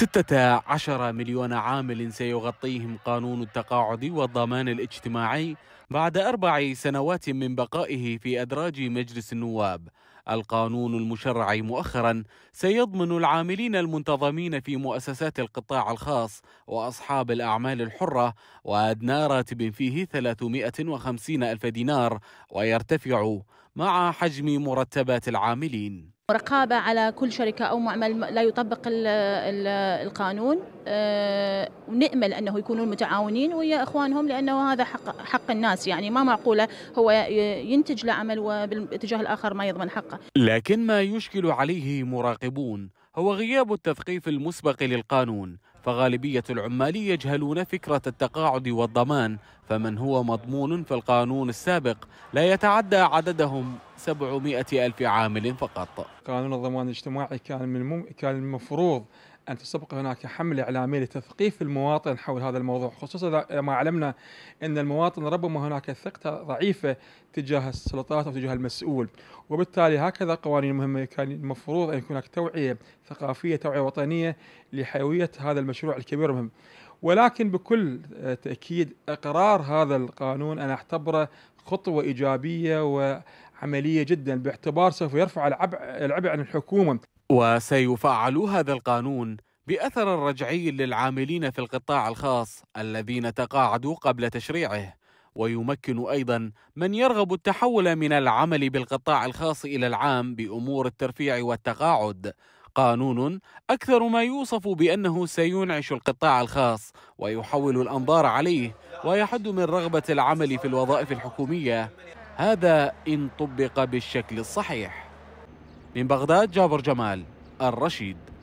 ستة عشر مليون عامل سيغطيهم قانون التقاعد والضمان الاجتماعي بعد أربع سنوات من بقائه في أدراج مجلس النواب القانون المشرع مؤخرا سيضمن العاملين المنتظمين في مؤسسات القطاع الخاص وأصحاب الأعمال الحرة وأدنى راتب فيه 350 ألف دينار ويرتفع مع حجم مرتبات العاملين رقابة على كل شركة أو معمل لا يطبق القانون آه، ونأمل أنه يكونون متعاونين ويا إخوانهم لأنه هذا حق, حق الناس يعني ما معقولة هو ينتج له عمل وبالاتجاه الآخر ما يضمن حقه لكن ما يشكل عليه مراقبون هو غياب التثقيف المسبق للقانون فغالبية العمال يجهلون فكرة التقاعد والضمان فمن هو مضمون في القانون السابق لا يتعدى عددهم 700 ألف عامل فقط قانون الضمان الاجتماعي كان من المفروض ان تستبق هناك حمله اعلاميه لتثقيف المواطن حول هذا الموضوع خصوصا ما علمنا ان المواطن ربما هناك ثقته ضعيفه تجاه السلطات او تجاه المسؤول وبالتالي هكذا قوانين مهمه كان المفروض ان يكون هناك توعيه ثقافيه توعيه وطنيه لحيويه هذا المشروع الكبير المهم ولكن بكل تاكيد اقرار هذا القانون انا اعتبره خطوه ايجابيه وعمليه جدا باعتبار سوف يرفع العبء عن الحكومه وسيفعل هذا القانون بأثر رجعي للعاملين في القطاع الخاص الذين تقاعدوا قبل تشريعه ويمكن أيضا من يرغب التحول من العمل بالقطاع الخاص إلى العام بأمور الترفيع والتقاعد قانون أكثر ما يوصف بأنه سينعش القطاع الخاص ويحول الأنظار عليه ويحد من رغبة العمل في الوظائف الحكومية هذا إن طبق بالشكل الصحيح من بغداد جابر جمال الرشيد